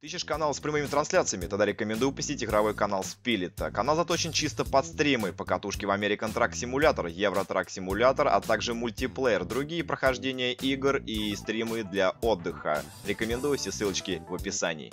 Ты ищешь канал с прямыми трансляциями? Тогда рекомендую посетить игровой канал Спилита. Канал заточен чисто под стримы, покатушки в American Track Simulator, Euro Track Simulator, а также мультиплеер, другие прохождения игр и стримы для отдыха. Рекомендую все ссылочки в описании.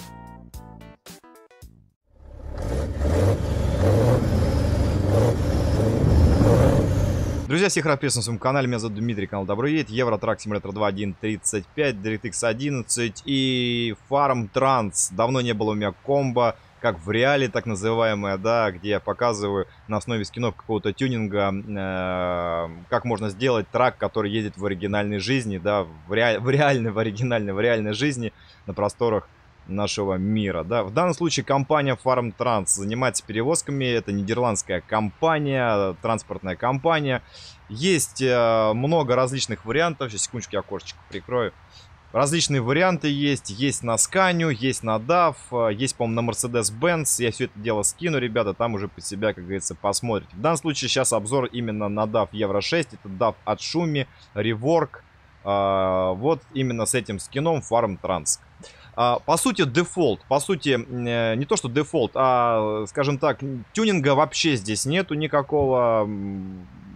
Друзья, всех рад приветствовать на своем канале. Меня зовут Дмитрий, канал Добрый Едет. Евро Трак Симулятор 2.1.35, DirectX 11 и Farm Trans. Давно не было у меня комбо, как в реале, так называемое, да, где я показываю на основе скинов какого-то тюнинга, э, как можно сделать трак, который едет в оригинальной жизни, да, в, реаль, в реальной, в оригинальной, в реальной жизни на просторах нашего мира. Да? В данном случае компания Farm Trans занимается перевозками. Это нидерландская компания, транспортная компания. Есть э, много различных вариантов. Сейчас, секундочку, я окошечко прикрою. Различные варианты есть. Есть на Сканю, есть на DAF, э, есть, по-моему, на Mercedes-Benz. Я все это дело скину, ребята, там уже под себя, как говорится, посмотрите. В данном случае сейчас обзор именно на DAF Евро 6. Это DAF от Шуми, Rework. А, вот именно с этим скином Farm Trans. А, по сути, дефолт. По сути, э, не то что дефолт, а, скажем так, тюнинга вообще здесь нету никакого.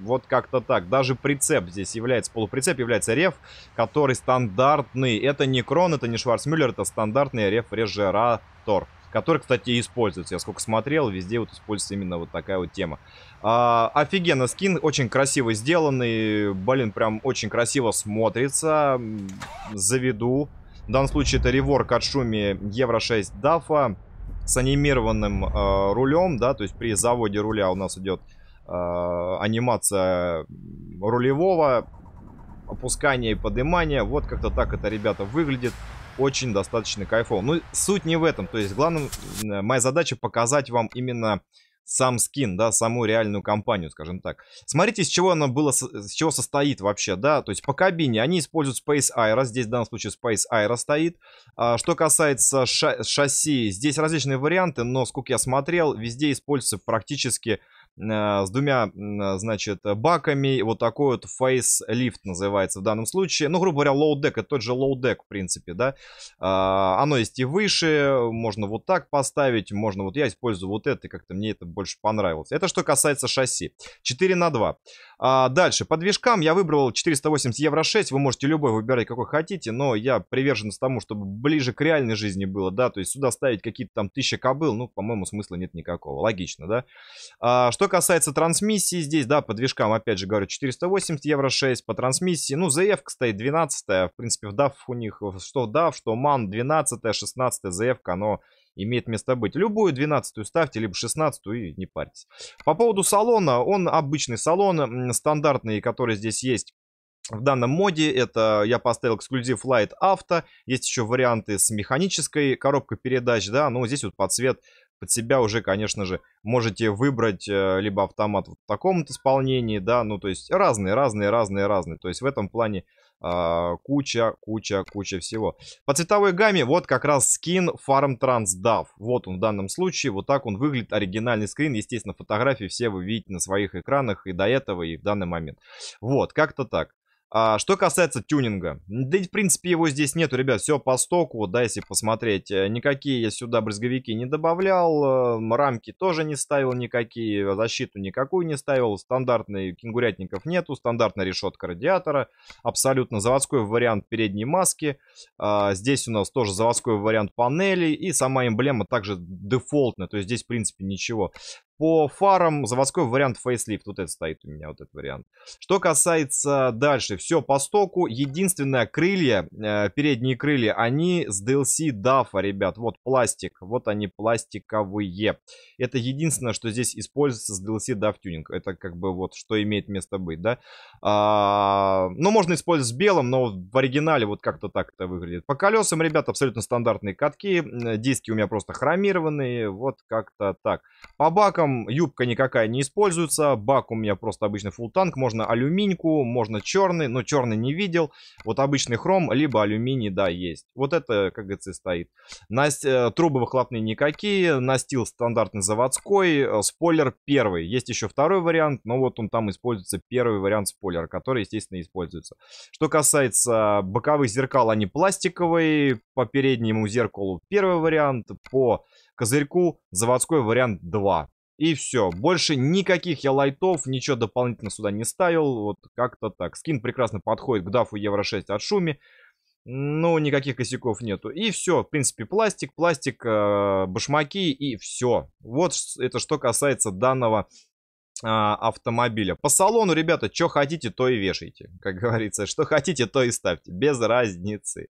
Вот как-то так. Даже прицеп здесь является, полуприцеп является реф, который стандартный. Это не Крон, это не Шварцмюллер, это стандартный рефрижератор. Который, кстати, используется. Я сколько смотрел, везде вот используется именно вот такая вот тема. А, офигенно скин, очень красиво сделанный. Блин, прям очень красиво смотрится. Заведу. В данном случае это реворк от Шуми Евро 6 Дафа с анимированным э, рулем, да, то есть при заводе руля у нас идет э, анимация рулевого, опускание и поднимание. Вот как-то так это, ребята, выглядит. Очень достаточно кайфово. Ну, суть не в этом. То есть, главным, моя задача показать вам именно сам скин, да, саму реальную компанию, скажем так. Смотрите, с чего она была, с чего состоит вообще, да, то есть по кабине они используют Space Aero, здесь в данном случае Space Aero стоит. А, что касается ша шасси, здесь различные варианты, но, сколько я смотрел, везде используется практически Э, с двумя, значит, баками. Вот такой вот фейс-лифт называется в данном случае. Ну, грубо говоря, лоу-дек, это тот же лоу-дек, в принципе, да. А, оно есть и выше, можно вот так поставить, можно вот я использую вот это, как-то мне это больше понравилось. Это что касается шасси. 4 на 2. А, дальше, по движкам я выбрал 480 евро 6, вы можете любой выбирать, какой хотите, но я привержен тому, чтобы ближе к реальной жизни было, да, то есть сюда ставить какие-то там тысячи кобыл, ну, по-моему, смысла нет никакого, логично, да. А, что касается трансмиссии здесь, да, по движкам, опять же говорю, 480 евро 6 по трансмиссии. Ну, ZF, кстати, 12 В принципе, в DAF у них, что DAF, что MAN 12 16 ZF, оно имеет место быть. Любую 12 ставьте, либо 16 и не парьтесь. По поводу салона, он обычный салон, стандартный, который здесь есть. В данном моде это я поставил эксклюзив Light Auto. Есть еще варианты с механической коробкой передач, да, но здесь вот под цвет под себя уже, конечно же, можете выбрать э, либо автомат в таком вот исполнении, да, ну, то есть разные, разные, разные, разные. То есть в этом плане э, куча, куча, куча всего. По цветовой гамме вот как раз скин Farm Transdav. Вот он в данном случае, вот так он выглядит, оригинальный скрин. Естественно, фотографии все вы видите на своих экранах и до этого, и в данный момент. Вот, как-то так. А, что касается тюнинга, да в принципе его здесь нету, ребят, все по стоку, да, если посмотреть, э, никакие я сюда брызговики не добавлял, э, рамки тоже не ставил никакие, э, защиту никакую не ставил, стандартный кенгурятников нету, стандартная решетка радиатора, абсолютно заводской вариант передней маски, а, здесь у нас тоже заводской вариант панели и сама эмблема также дефолтная, то есть здесь в принципе ничего. По фарам заводской вариант фейслифт. Вот это стоит у меня, вот этот вариант. Что касается дальше, все по стоку. Единственное, крылья, э, передние крылья, они с DLC дафа, ребят. Вот пластик, вот они пластиковые. Это единственное, что здесь используется с DLC DAF тюнинг. Это как бы вот, что имеет место быть, да. А, ну, можно использовать с белым, но в оригинале вот как-то так это выглядит. По колесам, ребят, абсолютно стандартные катки. Диски у меня просто хромированные. Вот как-то так. По бакам там юбка никакая не используется, бак у меня просто обычный full танк, можно алюминьку, можно черный, но черный не видел, вот обычный хром, либо алюминий, да, есть. Вот это как КГЦ стоит. Наст... Э, трубы выхлопные никакие, настил стандартный заводской, э, спойлер первый. Есть еще второй вариант, но вот он там используется первый вариант спойлера, который, естественно, используется. Что касается боковых зеркал, они пластиковые, по переднему зеркалу первый вариант, по козырьку заводской вариант 2. И все, больше никаких я лайтов, ничего дополнительно сюда не ставил, вот как-то так. Скин прекрасно подходит к дафу Евро 6 от Шуми, ну, никаких косяков нету. И все, в принципе, пластик, пластик, э, башмаки и все. Вот это что касается данного а, автомобиля. По салону, ребята, что хотите, то и вешайте. Как говорится, что хотите, то и ставьте. Без разницы.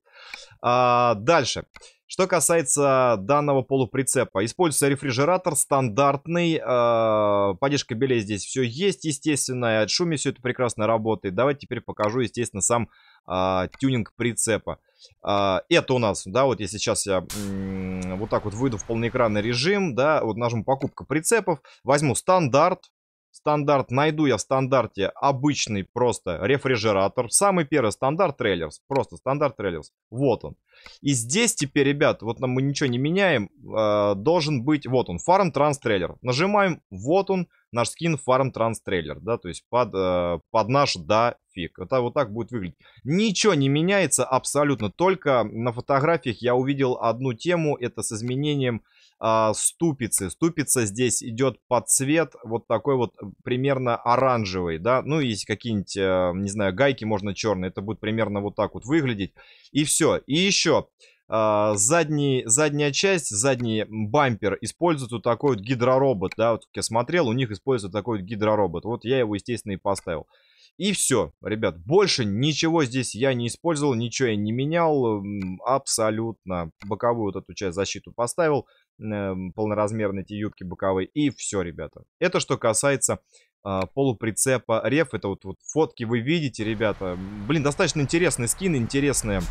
А, дальше. Что касается данного полуприцепа, используется рефрижератор стандартный, э, поддержка белей здесь все есть, естественно, и от шуми все это прекрасно работает. Давайте теперь покажу, естественно, сам э, тюнинг прицепа. Э, это у нас, да, вот если сейчас я э, вот так вот выйду в полноэкранный режим, да, вот нажму покупка прицепов, возьму стандарт, стандарт, найду я в стандарте обычный просто рефрижератор. Самый первый стандарт трейлерс, просто стандарт трейлерс. Вот он. И здесь теперь, ребят, вот нам мы ничего не меняем, э, должен быть, вот он, фарм транс трейлер Нажимаем, вот он, наш скин фарм транс трейлер да, то есть под, э, под наш да фиг. Это вот так будет выглядеть. Ничего не меняется абсолютно, только на фотографиях я увидел одну тему, это с изменением э, ступицы. Ступица здесь идет под цвет вот такой вот э, примерно оранжевый, да, ну есть какие-нибудь, э, не знаю, гайки можно черные, это будет примерно вот так вот выглядеть. И все. И еще э, задний, задняя часть, задний бампер используют вот такой вот гидроробот, да, вот я смотрел, у них используют такой вот гидроробот, вот я его, естественно, и поставил. И все, ребят, больше ничего здесь я не использовал, ничего я не менял, абсолютно. Боковую вот эту часть защиту поставил, эм, полноразмерные эти юбки боковые, и все, ребята. Это что касается а, полуприцепа реф, это вот, вот фотки вы видите, ребята. Блин, достаточно интересный скин, интересная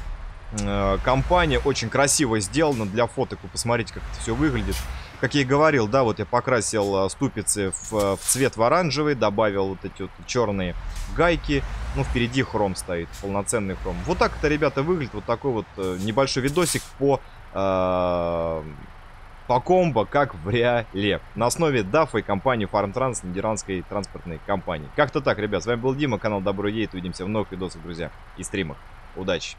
Э, компания очень красиво сделана для фоток. Вы посмотрите, как это все выглядит. Как я и говорил, да, вот я покрасил э, ступицы в, э, в цвет в оранжевый, добавил вот эти вот черные гайки. Ну, впереди хром стоит, полноценный хром. Вот так это, ребята, выглядит. Вот такой вот небольшой видосик по... Э по комбо, как в реале. На основе DAF и компании FarmTrans, нидерландской транспортной компании. Как-то так, ребят. С вами был Дима, канал Добро Едет. Увидимся в новых видосах, друзья, и стримах. Удачи!